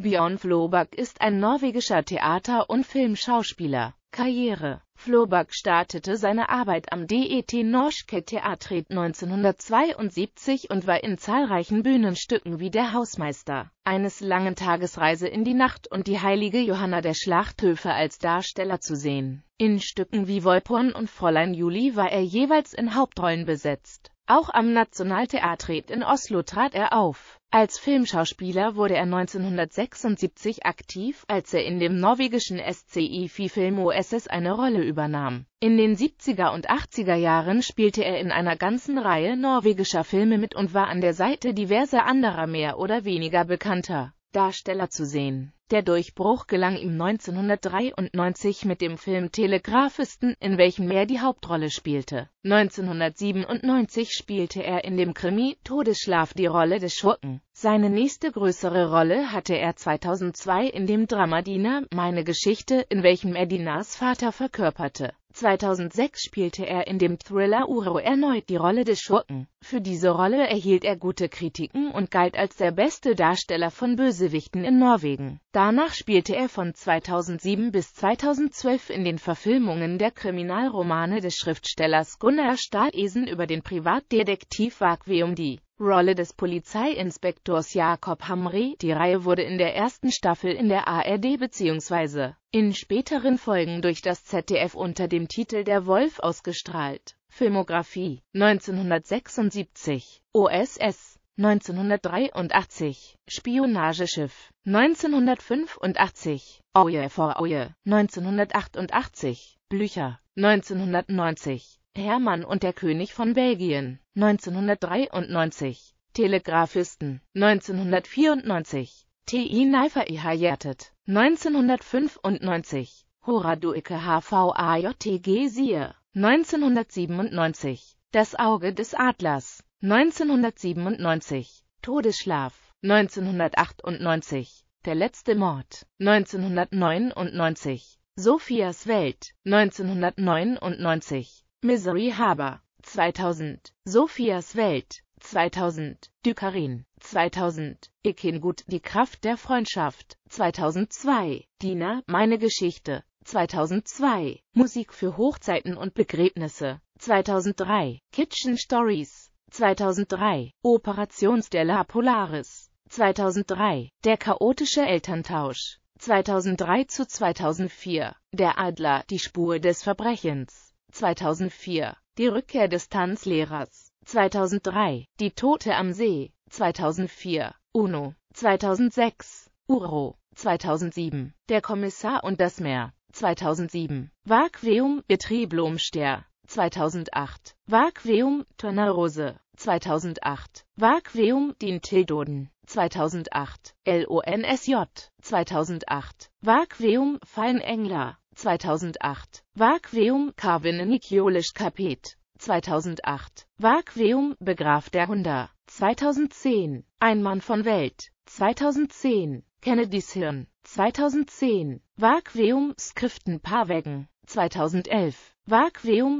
Björn Floback ist ein norwegischer Theater- und Filmschauspieler. Karriere Floback startete seine Arbeit am DET Norske Theatret 1972 und war in zahlreichen Bühnenstücken wie der Hausmeister, eines langen Tagesreise in die Nacht und die heilige Johanna der Schlachthöfe als Darsteller zu sehen. In Stücken wie Wolporn und Fräulein Juli war er jeweils in Hauptrollen besetzt. Auch am Nationaltheatret in Oslo trat er auf. Als Filmschauspieler wurde er 1976 aktiv, als er in dem norwegischen SCI Fifilm OSS eine Rolle übernahm. In den 70er und 80er Jahren spielte er in einer ganzen Reihe norwegischer Filme mit und war an der Seite diverser anderer mehr oder weniger bekannter Darsteller zu sehen. Der Durchbruch gelang ihm 1993 mit dem Film Telegraphisten, in welchem er die Hauptrolle spielte. 1997 spielte er in dem Krimi Todesschlaf die Rolle des Schurken. Seine nächste größere Rolle hatte er 2002 in dem Drama Diener, meine Geschichte, in welchem er Dinas Vater verkörperte. 2006 spielte er in dem Thriller Uro erneut die Rolle des Schurken. Für diese Rolle erhielt er gute Kritiken und galt als der beste Darsteller von Bösewichten in Norwegen. Danach spielte er von 2007 bis 2012 in den Verfilmungen der Kriminalromane des Schriftstellers Gunnar Stahlesen über den Privatdetektiv Varg die Rolle des Polizeiinspektors Jakob Hamri. Die Reihe wurde in der ersten Staffel in der ARD bzw. in späteren Folgen durch das ZDF unter dem Titel Der Wolf ausgestrahlt. Filmografie 1976 OSS 1983 Spionageschiff 1985 Oje vor Oje 1988 Blücher 1990 Hermann und der König von Belgien, 1993, Telegraphisten, 1994, T.I. Neifer Ihajertet, 1995, Horaduike HVAJTG Siehe, 1997, Das Auge des Adlers, 1997, Todesschlaf, 1998, Der letzte Mord, 1999, Sophias Welt, 1999, Misery Harbor 2000, Sophias Welt 2000, Dukarin 2000, Ikingut, die Kraft der Freundschaft 2002, Dina, meine Geschichte 2002, Musik für Hochzeiten und Begräbnisse 2003, Kitchen Stories 2003, Operationsstella Polaris 2003, der chaotische Elterntausch 2003 zu 2004, der Adler, die Spur des Verbrechens 2004, die Rückkehr des Tanzlehrers, 2003, die Tote am See, 2004, UNO, 2006, URO, 2007, der Kommissar und das Meer, 2007, Vakuum, Betriblumster, 2008, Vakuum, Tornarose, 2008, Vakuum, Dintildoden, 2008, LONSJ, 2008, Vakuum, Feinengler, 2008. Vakuum, Carvin Nikolisch Kapet. 2008. Vakuum, Begraf der Hunder. 2010. Ein Mann von Welt. 2010. Kennedys Hirn. 2010. Vakuum, Skriften Paarwegen. 2011.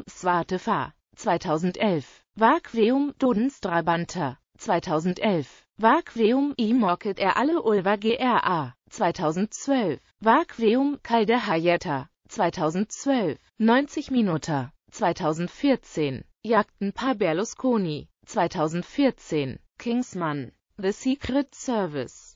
Swarte Fahr. 2011. Vakuum, Dodens Drabanter. 2011. Vakuum E-Market er alle Ulva GRA 2012. Vakuum Calde Hayeta 2012, 90 Minuten, 2014, Jagden Paar Berlusconi, 2014, Kingsman, The Secret Service.